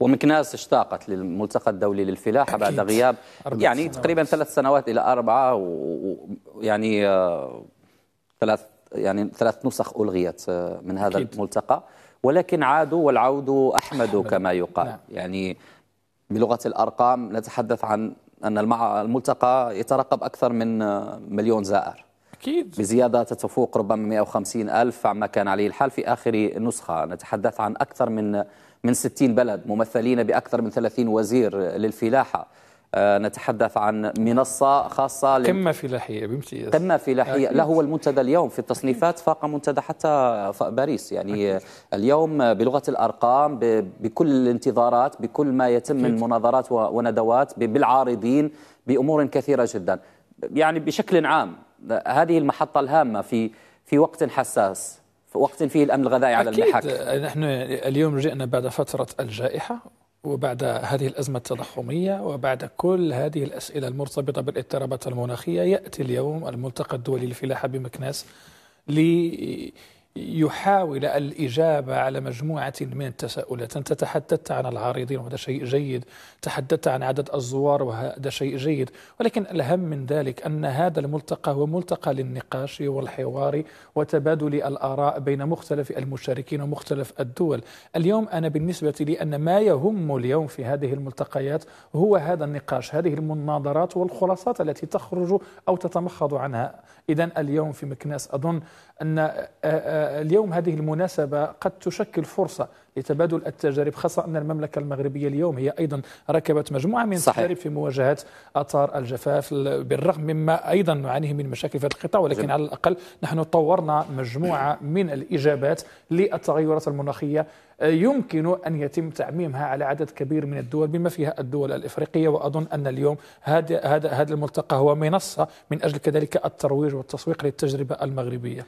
ومكناس اشتاقت للملتقى الدولي للفلاحة بعد غياب يعني سنوات. تقريبا ثلاث سنوات إلى أربعة ويعني آه، ثلاث يعني ثلاث نسخ ألغيت آه، من هذا أكيد. الملتقى ولكن عادوا والعود أحمد كما يقال نعم. يعني بلغة الأرقام نتحدث عن أن الملتقى يترقب أكثر من آه، مليون زائر أكيد بزيادة تتفوق ربما 150 ألف عما كان عليه الحال في آخر نسخة نتحدث عن أكثر من من 60 بلد ممثلين بأكثر من 30 وزير للفلاحة آه، نتحدث عن منصة خاصة قمة فلاحية بامتياز قمة فلاحية لا هو المنتدى اليوم في التصنيفات فاق منتدى حتى باريس يعني أكيد. اليوم بلغة الأرقام بكل الانتظارات بكل ما يتم أكيد. من مناظرات وندوات بالعارضين بأمور كثيرة جدا يعني بشكل عام هذه المحطة الهامة في في وقت حساس في وقت فيه الأمن الغذائي على المحك أكيد نحن اليوم جئنا بعد فترة الجائحة وبعد هذه الأزمة التضخمية وبعد كل هذه الأسئلة المرتبطة بالاضطرابات المناخية يأتي اليوم الملتقى الدولي للفلاحة بمكناس لي يحاول الإجابة على مجموعة من التساؤلات أنت تحدثت عن العارضين وهذا شيء جيد تحدثت عن عدد الزوار وهذا شيء جيد ولكن الأهم من ذلك أن هذا الملتقى هو ملتقى للنقاش والحوار وتبادل الآراء بين مختلف المشاركين ومختلف الدول اليوم أنا بالنسبة لي أن ما يهم اليوم في هذه الملتقيات هو هذا النقاش هذه المناظرات والخلاصات التي تخرج أو تتمخض عنها إذا اليوم في مكناس أظن أن اليوم هذه المناسبة قد تشكل فرصة لتبادل التجارب خاصة أن المملكة المغربية اليوم هي أيضا ركبت مجموعة من صحيح. التجارب في مواجهة أثار الجفاف بالرغم مما أيضا نعانيه من مشاكل في هذا القطاع ولكن جميل. على الأقل نحن طورنا مجموعة من الإجابات للتغيرات المناخية يمكن أن يتم تعميمها على عدد كبير من الدول بما فيها الدول الإفريقية وأظن أن اليوم هذا هذا الملتقى هو منصة من أجل كذلك الترويج والتسويق للتجربة المغربية